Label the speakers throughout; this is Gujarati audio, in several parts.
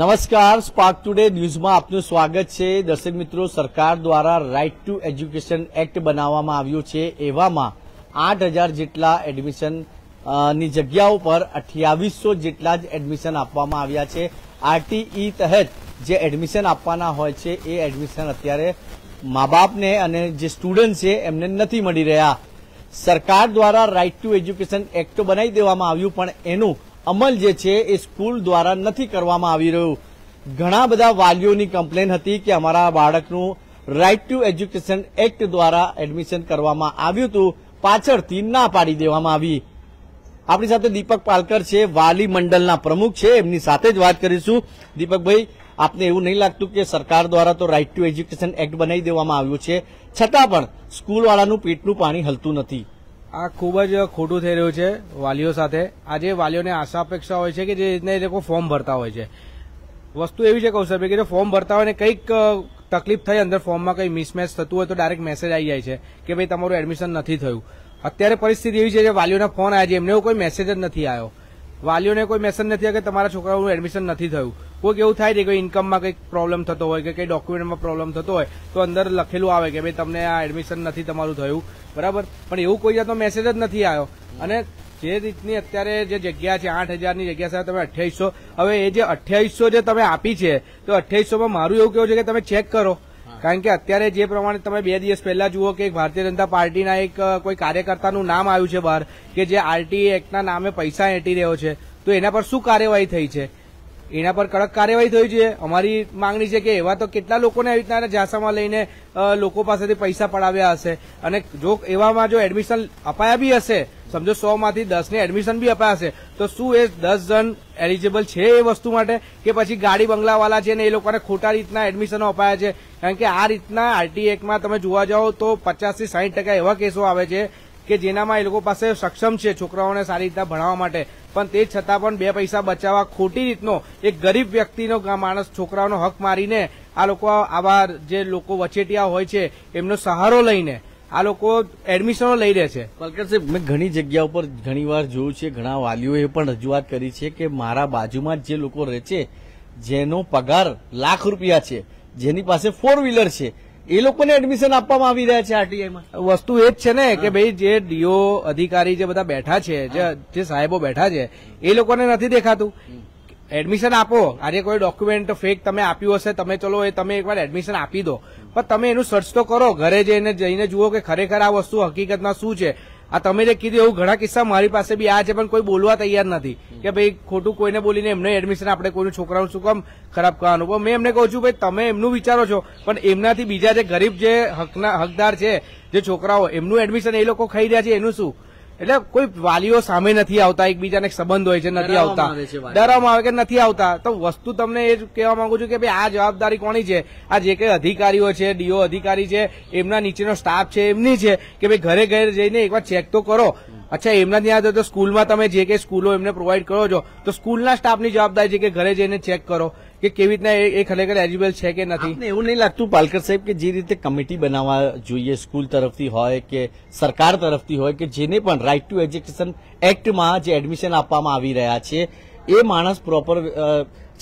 Speaker 1: નમસ્કાર સ્પાર્ક ટુડે ન્યૂઝમાં આપનું સ્વાગત છે દર્શક મિત્રો સરકાર દ્વારા રાઇટ ટુ એજ્યુકેશન એક્ટ બનાવવામાં આવ્યો છે એવામાં આઠ હજાર જેટલા એડમિશન ની જગ્યાઓ પર અઠ્યાવીસો જેટલા જ એડમિશન આપવામાં આવ્યા છે આરટીઈ તહેત જે એડમિશન આપવાના હોય છે એ એડમિશન અત્યારે મા બાપને અને જે સ્ટુડન્ટ છે એમને નથી મળી રહ્યા સરકાર દ્વારા રાઇટ ટુ એજ્યુકેશન એક્ટ બનાવી દેવામાં આવ્યું પણ એનું અમલ જે છે એ સ્કૂલ દ્વારા નથી કરવામાં આવી રહ્યું ઘણા બધા વાલીઓની કમ્પ્લેન હતી કે અમારા બાળકનું રાઇટ ટુ એજ્યુકેશન એક્ટ દ્વારા એડમિશન કરવામાં આવ્યું હતું પાછળથી ના પાડી દેવામાં આવી આપણી સાથે દીપક પાલકર છે વાલી મંડળના પ્રમુખ છે એમની સાથે જ વાત કરીશું દીપકભાઈ આપને એવું નહીં લાગતું કે સરકાર દ્વારા તો રાઇટ ટુ એજ્યુકેશન એક્ટ બનાવી દેવામાં આવ્યું છે છતાં પણ સ્કૂલવાળાનું પેટનું પાણી હલતું નથી આ ખૂબ જ ખોટું થઈ રહ્યું છે વાલીઓ સાથે આજે વાલીઓને આશા અપેક્ષા
Speaker 2: હોય છે કે જે રીતના એ લોકો ફોર્મ ભરતા હોય છે વસ્તુ એવી છે કૌશલભાઈ કે જો ફોર્મ ભરતા હોય ને કંઈક તકલીફ થઈ અંદર ફોર્મમાં કંઈ મિસમેચ થતું હોય તો ડાયરેક્ટ મેસેજ આવી જાય છે કે ભાઈ તમારું એડમિશન નથી થયું અત્યારે પરિસ્થિતિ એવી છે કે વાલીઓના ફોન આવ્યા છે એમને કોઈ મેસેજ જ નથી આવ્યો વાલીઓને કોઈ મેસેજ નથી આવ્યો કે તમારા છોકરાઓનું એડમિશન નથી થયું કોઈક એવું થાય છે કે ઇન્કમમાં કંઈક પ્રોબ્લેમ થતો હોય કે કંઈ ડોક્યુમેન્ટમાં પ્રોબ્લેમ થતો હોય તો અંદર લખેલું આવે કે ભાઈ તમને આ એડમિશન નથી તમારું થયું બરાબર પણ એવું કોઈ જાતનો મેસેજ જ નથી આવ્યો અને જે રીતની અત્યારે જે જગ્યા છે આઠ હજારની જગ્યા સાથે તમે અઠ્યાવીસો હવે એ જે અઠ્યાવીસો જે તમે આપી છે તો અઠ્યાવીસોમાં મારું એવું કેવું છે કે તમે ચેક કરો કારણ કે અત્યારે જે પ્રમાણે તમે બે દિવસ પહેલા જુઓ કે ભારતીય જનતા પાર્ટીના એક કોઈ કાર્યકર્તાનું નામ આવ્યું છે બહાર કે જે આરટીએ એક્ટના નામે પૈસા એંટી રહ્યો છે તો એના પર શું કાર્યવાહી થઈ છે એના પર કડક કાર્યવાહી થઈ છે અમારી માંગણી છે કે એવા તો કેટલા લોકોને આવી રીતના ઝાંસામાં લઈને લોકો પાસેથી પૈસા પડાવ્યા હશે અને જો એવામાં જો એડમિશન અપાયા બી હશે સમજો સો માંથી દસને એડમિશન બી અપાયા હશે તો શું એ દસ જણ એલિજિબલ છે એ વસ્તુ માટે કે પછી ગાડી બંગલાવાલા છે ને એ લોકોને ખોટા રીતના એડમિશનો અપાયા છે કારણ કે આ રીતના આરટી એકમાં તમે જોવા જાઓ તો પચાસથી સાહીઠ ટકા એવા કેસો આવે છે કે જેનામાં એ લોકો પાસે સક્ષમ છે છોકરાઓને સારી રીતે ભણાવવા માટે પણ તે છતાં પણ બે પૈસા બચાવવા ખોટી રીતનો એક ગરીબ વ્યક્તિનો માણસ છોકરાઓનો હક મારીને આ લોકો
Speaker 1: આવા જે લોકો વચેટિયા હોય છે એમનો સહારો લઈને આ લોકો એડમિશનો લઈ રહે છે પલકરસિંહ મેં ઘણી જગ્યા ઉપર ઘણી વાર જોયું છે ઘણા વાલીઓએ પણ રજૂઆત કરી છે કે મારા બાજુમાં જે લોકો રહે છે જેનો પગાર લાખ રૂપિયા છે જેની પાસે ફોર વ્હીલર છે એ લોકોને એડમિશન આપવામાં આવી રહ્યા છે આરટીઆઈમાં વસ્તુ એ જ છે ને
Speaker 2: કે ભાઈ જે ડીઓ અધિકારી જે બધા બેઠા છે જે સાહેબો બેઠા છે એ લોકોને નથી દેખાતું એડમિશન આપો આજે કોઈ ડોક્યુમેન્ટ ફેક તમે આપ્યું હશે તમે ચલો એ તમે એકવાર એડમિશન આપી દો પણ તમે એનું સર્ચ તો કરો ઘરે જઈને જઈને જુઓ કે ખરેખર આ વસ્તુ હકીકતમાં શું છે આ તમે જે કીધું એવું ઘણા કિસ્સા મારી પાસે બી આ છે પણ કોઈ બોલવા તૈયાર નથી કે ભાઈ ખોટું કોઈને બોલીને એમને એડમિશન આપણે કોઈનું છોકરાનું શું કામ ખરાબ કરવાનું પણ મેં એમને કહું છું ભાઈ તમે એમનું વિચારો છો પણ એમનાથી બીજા જે ગરીબ જે હકના હકદાર છે જે છોકરાઓ એમનું એડમિશન એ લોકો ખાઈ રહ્યા છે એનું શું એટલે કોઈ વાલીઓ સામે નથી આવતા એકબીજાને સંબંધ હોય છે નથી આવતા ડરાવવામાં આવે કે નથી આવતા તો વસ્તુ તમને એ જ કહેવા માંગુ છું કે ભાઈ આ જવાબદારી કોની છે આ જે કઈ અધિકારીઓ છે ડીઓ અધિકારી છે એમના નીચેનો સ્ટાફ છે એમની છે કે ભાઈ ઘરે ઘરે જઈને એકવાર ચેક તો કરો અચ્છા એમના ત્યાં તો સ્કૂલમાં તમે જે કે સ્કૂલો એમને પ્રોવાઈડ કરો છો તો સ્કૂલના સ્ટાફની જવાબદારી છે કે ઘરે જઈને ચેક કરો કે કેવી રીતના એ ખરેખર એલિજિબલ છે કે નથી
Speaker 1: એવું નહીં લાગતું પાલકર સાહેબ કે જે રીતે કમિટી બનાવવા જોઈએ સ્કૂલ તરફથી હોય કે સરકાર તરફથી હોય કે જેને પણ રાઇટ ટુ એજ્યુકેશન એક્ટમાં જે એડમિશન આપવામાં આવી રહ્યા છે એ માણસ પ્રોપર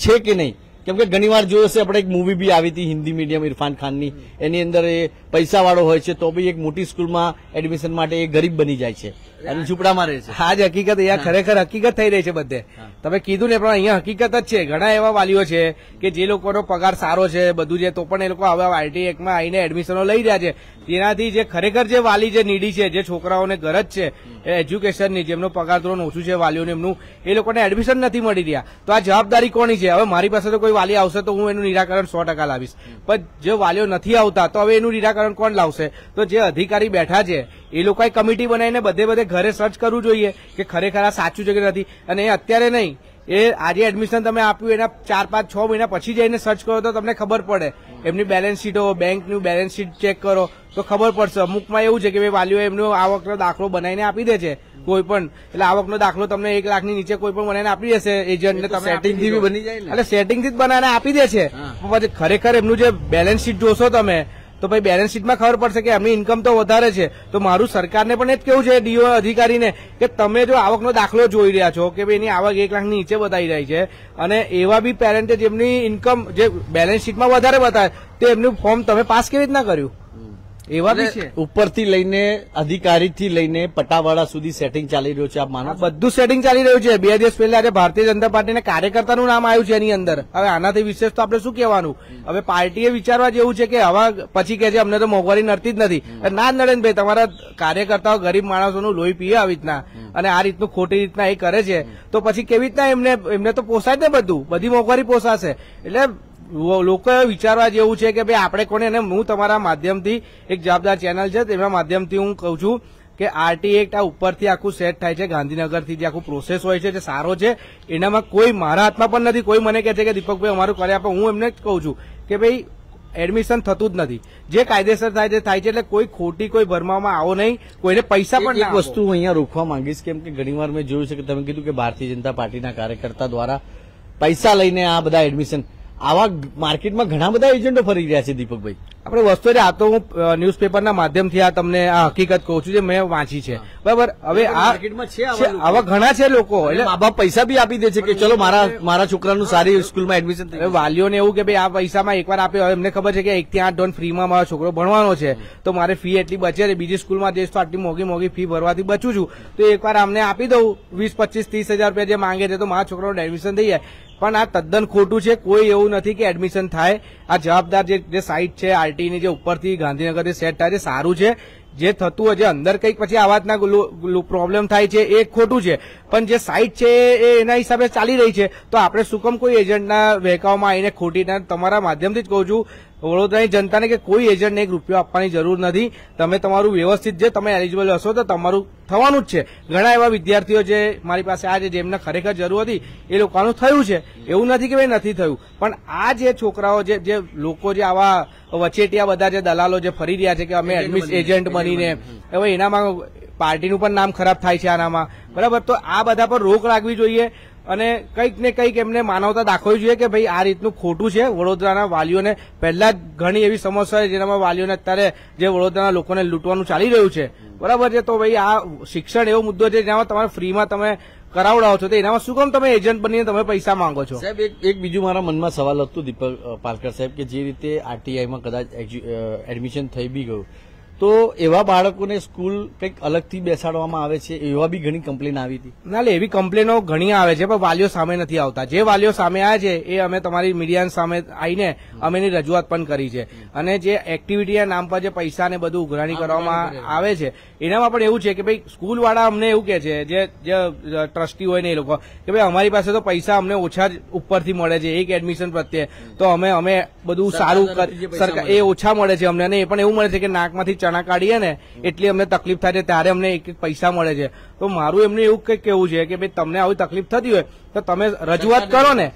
Speaker 1: છે કે નહીં કેમ કે ઘણી વાર જોયું હશે આપણે એક મૂવી બી આવી હતી હિન્દી મીડિયમ ઇરફાન ખાનની એની અંદર એ પૈસાવાળો હોય છે તો બી એક મોટી સ્કૂલમાં એડમિશન માટે એ ગરીબ બની જાય છે અને ઝૂંપડામાં રહે છે હા જ હકીકત અહીંયા ખરેખર હકીકત થઈ રહી છે બધે
Speaker 2: તમે કીધું ને પણ અહીંયા હકીકત જ છે ઘણા એવા વાલીઓ છે કે જે લોકોનો પગાર સારો છે બધું છે તો પણ એ લોકો હવે આઈટી એકમાં આવીને એડમિશનો લઈ રહ્યા છે તેનાથી જે ખરેખર જે વાલી જે નીડી છે જે છોકરાઓને ઘર જ છે એજ્યુકેશનની જેમનો પગાર ધોરણ ઓછું છે વાલીઓને એમનું એ લોકોને એડમિશન નથી મળી રહ્યા તો આ જવાબદારી કોની છે હવે મારી પાસે તો કોઈ વાલી આવશે તો હું એનું નિરાકરણ સો ટકા લાવીશ પણ જે વાલીઓ નથી આવતા તો હવે એનું નિરાકરણ કોણ લાવશે તો જે અધિકારી બેઠા છે એ લોકોએ કમિટી બનાવીને બધે બધે ઘરે સર્ચ કરવું જોઈએ કે ખરેખર આ સાચું છે કે નથી અને એ અત્યારે નહીં એ આજે એડમિશન તમે આપ્યું એના ચાર પાંચ છ મહિના પછી જઈને સર્ચ કરો તો તમને ખબર પડે એમની બેલેન્સ શીટો બેંકનું બેલેન્સ શીટ ચેક કરો તો ખબર પડશે અમુકમાં એવું છે કે ભાઈ વાલીઓ એમનો આવકનો દાખલો બનાવીને આપી દે છે કોઈ પણ એટલે આવકનો દાખલો તમને એક લાખની નીચે કોઈ પણ બનાવીને આપી દેશે એજન્ટને તમે સેટિંગથી બની જાય એટલે સેટિંગથી જ બનાવીને આપી દે છે પછી ખરેખર એમનું જે બેલેન્સ શીટ જોશો તમે તો ભાઈ બેલેન્સ શીટમાં ખબર પડશે કે એમની ઇન્કમ તો વધારે છે તો મારું સરકારને પણ એ જ કેવું છે ડીઓ અધિકારીને કે તમે જો આવકનો દાખલો જોઈ રહ્યા છો કે ભાઈ એની આવક એક લાખની નીચે બતાવી જાય છે અને એવા બી પેરેન્ટે જેમની ઇન્કમ જે બેલેન્સ શીટમાં વધારે બતાવે તે એમનું ફોર્મ તમે પાસ કેવી રીતના કર્યું
Speaker 1: એવા છે ઉપરથી લઈને અધિકારીથી લઈને પટાવાળા સુધી સેટિંગ ચાલી રહ્યું છે આપ માનો બધું સેટિંગ ચાલી રહ્યું છે બે દિવસ પહેલા આજે ભારતીય
Speaker 2: જનતા પાર્ટીને કાર્યકર્તાનું નામ આવ્યું છે એની અંદર હવે આનાથી વિશેષ તો આપણે શું કહેવાનું હવે પાર્ટીએ વિચારવા જેવું છે કે હવા પછી કે છે અમને તો મોંઘવારી નડતી જ નથી ના જ તમારા કાર્યકર્તાઓ ગરીબ માણસોનું લોહી પીએ આવી રીતના અને આ રીતનું ખોટી રીતના એ કરે છે તો પછી કેવી રીતના એમને એમને તો પોસાય ને બધું બધી મોંઘવારી પોસાશે એટલે લોકોએ વિચારવા જેવું છે કે ભાઈ આપણે કોને અને હું તમારા માધ્યમથી એક જવાબદાર ચેનલ છે તેના માધ્યમથી હું કહું છું કે આરટી એક્ટ આ ઉપરથી આખું સેટ થાય છે ગાંધીનગરથી જે આખું પ્રોસેસ હોય છે તે સારો છે એનામાં કોઈ મારા હાથમાં પણ નથી કોઈ મને કહે છે કે દીપકભાઈ અમારું કર્યા પણ હું એમને જ કહું છું કે ભાઈ એડમિશન થતું જ નથી જે કાયદેસર થાય છે થાય છે એટલે કોઈ ખોટી કોઈ ભરવામાં આવો નહીં કોઈને
Speaker 1: પૈસા પણ એક વસ્તુ હું અહીંયા રોકવા માંગીશ કેમ કે ઘણીવાર મેં જોયું છે કે તમે કીધું કે ભારતીય જનતા પાર્ટીના કાર્યકર્તા દ્વારા પૈસા લઈને આ બધા એડમિશન આવા માર્કેટમાં ઘણા બધા એજન્ટો ફરી રહ્યા છે દીપકભાઈ આપણે વસ્તુ આ તો હું ન્યૂઝપેપરના માધ્યમથી આ તમને આ હકીકત કહું છું જે મેં
Speaker 2: વાંચી છે બરાબર હવે આ છે આવા ઘણા છે લોકો એટલે મા બાપ પૈસા બી આપી દે છે કે ચલો મારા મારા છોકરાનું સારી સ્કૂલમાં એડમિશન હવે વાલીઓને એવું કે ભાઈ આ પૈસામાં એકવાર આપ્યો એમને ખબર છે કે એકથી આઠ ડોન ફ્રીમાં મારો છોકરો ભણવાનો છે તો મારે ફી એટલી બચે છે બીજી સ્કૂલમાં જઈશ તો આટલી મોંઘી મોંઘી ફી ભરવાથી બચું છું તો એકવાર અમને આપી દઉં વીસ પચીસ ત્રીસ હજાર રૂપિયા જે માંગે છે તો મારા છોકરાનું એડમિશન થઈ જાય પણ આ તદ્દન ખોટું છે કોઈ એવું નથી કે એડમિશન થાય આ જવાબદાર જે સાઇટ છે આરટીની જે ઉપરથી ગાંધીનગરથી સેટ થાય છે સારું છે જે થતું હોય અંદર કંઈક પછી આ વાતના પ્રોબ્લેમ થાય છે એ ખોટું છે પણ જે સાઇટ છે એ એના હિસાબે ચાલી રહી છે તો આપણે સુકમ કોઈ એજન્ટના વહેકાઓમાં આવીને ખોટી તમારા માધ્યમથી જ કહું છું વડોદરાની જનતાને કે કોઈ એજન્ટને એક રૂપિયો આપવાની જરૂર નથી તમે તમારું વ્યવસ્થિત જે તમે એલિજિબલ હશો તો તમારું થવાનું જ છે ઘણા એવા વિદ્યાર્થીઓ જે મારી પાસે આજે જેમને ખરેખર જરૂર હતી એ લોકોનું થયું છે એવું નથી કે ભાઈ નથી થયું પણ આ જે છોકરાઓ જે લોકો જે આવા વચેટિયા બધા જે દલાલો જે ફરી રહ્યા છે કે અમે એડમિસ એજન્ટ બનીને એવા એનામાં પાર્ટીનું પણ નામ ખરાબ થાય છે આનામાં બરાબર તો આ બધા પર રોક લાગવી જોઈએ અને કંઈક ને કંઈક એમને માનવતા દાખવવી જોઈએ કે ભાઈ આ રીતનું ખોટું છે વડોદરાના વાલીઓને પહેલા જ ઘણી એવી સમસ્યા છે જેનામાં વાલીઓને અત્યારે જે વડોદરાના લોકોને લૂંટવાનું ચાલી રહ્યું છે બરાબર છે તો ભાઈ આ શિક્ષણ એવો મુદ્દો છે જેમાં તમારે ફ્રીમાં તમે કરાવડાવો છો તો એનામાં શું કામ તમે એજન્ટ
Speaker 1: બનીને તમે પૈસા માંગો છો સાહેબ એક બીજું મારા મનમાં સવાલ હતો દીપક પાલકર સાહેબ કે જે રીતે આરટીઆઈમાં કદાચ એડમિશન થઈ બી ગયું તો એવા બાળકોને સ્કૂલ કંઈક અલગથી બેસાડવામાં આવે છે એવા બી ઘણી કમ્પ્લેન આવી હતી ના એવી કમ્પ્લેનો ઘણી આવે છે પણ વાલીઓ
Speaker 2: સામે નથી આવતા જે વાલીઓ સામે આવ્યા છે એ અમે તમારી મીડિયા સામે આવીને અમે એની રજૂઆત પણ કરી છે અને જે એક્ટિવિટીના નામ પર જે પૈસા ને બધું ઉઘરાણી કરવામાં આવે છે એનામાં પણ એવું છે કે ભાઈ સ્કૂલવાળા અમને એવું કે છે જે ટ્રસ્ટી હોય ને એ લોકો કે ભાઈ અમારી પાસે તો પૈસા અમને ઓછા જ ઉપરથી મળે છે એક એડમિશન પ્રત્યે તો અમે અમે બધું સારું સરકાર એ ઓછા મળે છે અમને અને એ પણ એવું મળે છે કે નાકમાંથી ચણા કાઢીએ ને એટલી અમને તકલીફ થાય છે ત્યારે અમને એક એક પૈસા મળે છે તો મારું એમને એવું કંઈક કેવું છે કે ભાઈ તમને આવી તકલીફ થતી હોય તો તમે રજૂઆત કરો ને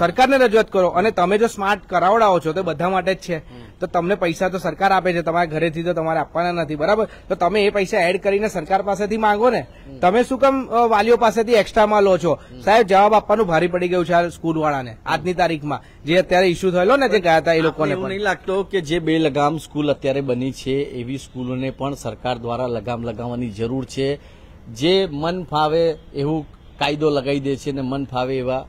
Speaker 2: સરકારને રજૂઆત કરો અને તમે જો સ્માર્ટ કરાવડાવો છો તો બધા માટે જ છે તો તમને પૈસા તો સરકાર આપે છે તમારા ઘરેથી તો તમારે આપવાના નથી બરાબર તો તમે એ પૈસા એડ કરીને સરકાર પાસેથી માંગો ને તમે શું કેમ વાલીઓ પાસેથી એક્સ્ટ્રામાં લો છો સાહેબ જવાબ આપવાનું ભારી પડી ગયું છે આ સ્કૂલ વાળાને આજની તારીખમાં
Speaker 1: જે અત્યારે ઇસ્યુ થયેલો ને જે ગયા હતા એ લોકોને નહીં લાગતો કે જે બે લગામ સ્કૂલ અત્યારે બની છે એવી સ્કૂલોને પણ સરકાર દ્વારા લગામ લગાવવાની જરૂર છે જે મન ફાવે એવું કાયદો લગાવી દે છે ને મન ફાવે એવા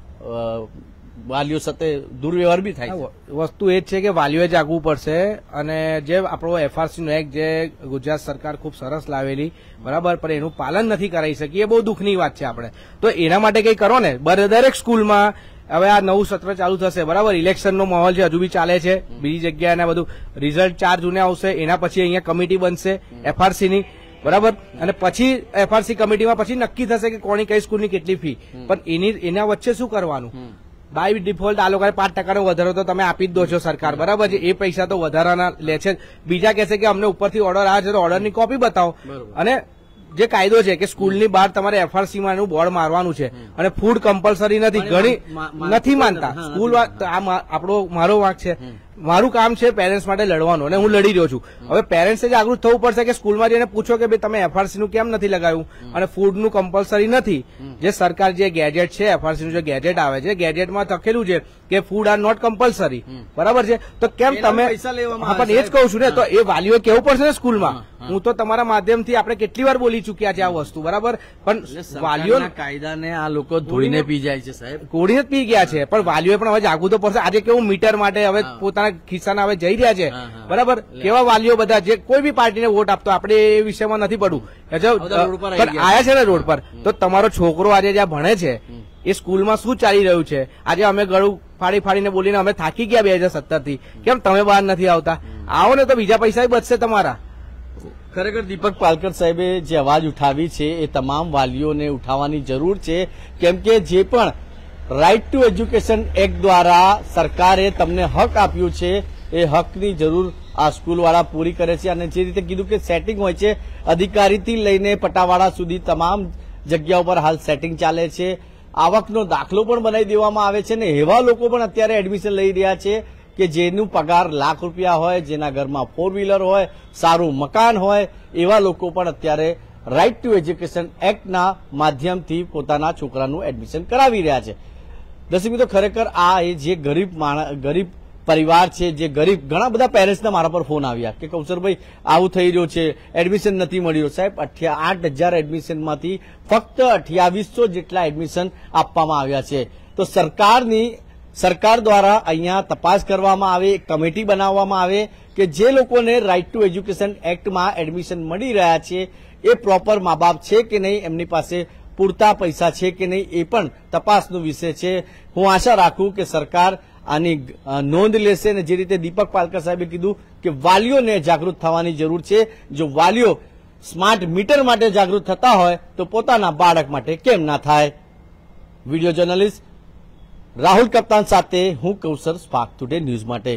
Speaker 1: વાલીઓ સાથે દુર્વ્યવહાર બી થાય વસ્તુ એ જ છે કે વાલીઓએ
Speaker 2: જાગવું પડશે અને જે આપણો એફઆરસી એફઆરસીનો એક જે ગુજરાત સરકાર ખૂબ સરસ લાવેલી બરાબર પણ એનું પાલન નથી કરાવી એ બહુ દુઃખની વાત છે આપણે તો એના માટે કંઈ કરો ને દરેક સ્કૂલમાં હવે આ નવું સત્ર ચાલુ થશે બરાબર ઇલેક્શનનો માહોલ છે હજુ બી ચાલે છે બીજી જગ્યાએ બધું રિઝલ્ટ ચાર જૂને આવશે એના પછી અહીંયા કમિટી બનશે એફઆરસીની બરાબર અને પછી એફઆરસી કમિટીમાં પછી નક્કી થશે કે કોની કઈ સ્કૂલની કેટલી ફી પણ એની એના વચ્ચે શું કરવાનું બાય ડિફોલ્ટ આ લોકોએ પાંચ ટકાનો વધારો તો તમે આપી જ દો છો સરકાર બરાબર છે એ પૈસા તો વધારાના લે છે બીજા કહેશે કે અમને ઉપરથી ઓર્ડર આવે છે તો ઓર્ડરની કોપી બતાવો અને જે કાયદો છે કે સ્કૂલની બહાર તમારે એફઆરસીમાં એનું બોર્ડ મારવાનું છે અને ફૂડ કમ્પલસરી નથી ઘણી નથી માનતા સ્કૂલ આપણો મારો વાંક છે મારું કામ છે પેરેન્ટ્સ માટે લડવાનું અને હું લડી રહ્યો છું હવે પેરેન્ટ્સે જાગૃત થવું પડશે કે સ્કૂલમાં જઈને પૂછો કે ભાઈ તમે એફઆરસીનું કેમ નથી લગાવ્યું અને ફૂડનું કમ્પલસરી નથી જે સરકાર જે ગેજેટ છે એફઆરસીનું જે ગેજેટ આવે છે ગેજેટમાં લખેલું છે કે ફૂડ આર નોટ કમ્પલસરી બરાબર છે તો કેમ તમે પણ એ જ કહું છું ને તો એ વાલીઓ કેવું પડશે ને સ્કૂલમાં હું તો તમારા માધ્યમથી આપણે કેટલી વાર બોલી ચુક્યા છે આ વસ્તુ બરાબર પણ વાલીઓ કાયદાને આ લોકો ધોઈને પી જાય છે સાહેબ ધોઈને જ પી ગયા છે પણ વાલીઓએ પણ હવે જાગવું તો પડશે આજે કેવું મીટર માટે હવે પોતાના પોતાના ખિસ્સાના હવે જઈ રહ્યા છે બરાબર કેવા વાલીઓ બધા જે કોઈ બી પાર્ટીને વોટ આપતો આપણે એ વિષયમાં નથી પડવું આયા છે ને રોડ પર તો તમારો છોકરો આજે જ્યાં ભણે છે એ સ્કૂલમાં શું ચાલી રહ્યું છે આજે અમે ગળું ફાડી ફાડીને બોલીને અમે થાકી ગયા બે હજાર સત્તર થી કેમ તમે બહાર નથી આવતા આવો ને તો બીજા પૈસા બચશે તમારા
Speaker 1: ખરેખર દીપક પાલકર સાહેબે જે અવાજ ઉઠાવી છે એ તમામ વાલીઓને ઉઠાવવાની જરૂર છે કેમ કે જે પણ રાઇટ ટુ એજ્યુકેશન એક્ટ દ્વારા સરકારે તમને હક આપ્યું છે એ હકની જરૂર આ સ્કૂલવાળા પૂરી કરે છે અને જે રીતે કીધું કે સેટિંગ હોય છે અધિકારીથી લઈને પટાવાળા સુધી તમામ જગ્યા ઉપર હાલ સેટિંગ ચાલે છે આવકનો દાખલો પણ બનાવી દેવામાં આવે છે ને એવા લોકો પણ અત્યારે એડમિશન લઈ રહ્યા છે કે જેનું પગાર લાખ રૂપિયા હોય જેના ઘરમાં ફોર વ્હીલર હોય સારું મકાન હોય એવા લોકો પણ અત્યારે રાઇટ ટુ એજ્યુકેશન એક્ટના માધ્યમથી પોતાના છોકરાનું એડમિશન કરાવી રહ્યા છે દસમી તો ખરેખર આ એ જે ગરીબ માણસ ગરીબ પરિવાર છે જે ગરીબ ઘણા બધા પેરેન્ટ્સના મારા પર ફોન આવ્યા કે કૌશરભાઈ આવું થઈ રહ્યું છે એડમિશન નથી મળ્યું સાહેબ આઠ હજાર એડમિશનમાંથી ફક્ત અઠ્યાવીસો જેટલા એડમિશન આપવામાં આવ્યા છે તો સરકારની સરકાર દ્વારા અહીંયા તપાસ કરવામાં આવે કમિટી બનાવવામાં આવે કે જે લોકોને રાઇટ ટુ એજ્યુકેશન એક્ટમાં એડમિશન મળી રહ્યા છે એ પ્રોપર મા બાપ છે કે નહીં એમની પાસે પૂરતા પૈસા છે કે નહીં એ પણ તપાસનો વિષય છે હું આશા રાખું કે સરકાર આની નોંધ લેશે અને જે રીતે દીપક પાલકર સાહેબે કીધું કે વાલીઓને જાગૃત થવાની જરૂર છે જો વાલીઓ સ્માર્ટ મીટર માટે જાગૃત થતા હોય તો પોતાના બાળક માટે કેમ ના થાય વિડીયો જર્નલિસ્ટ રાહુલ કપ્તાન સાથે હું કૌશર સ્પાર્ક ટુડે ન્યૂઝ માટે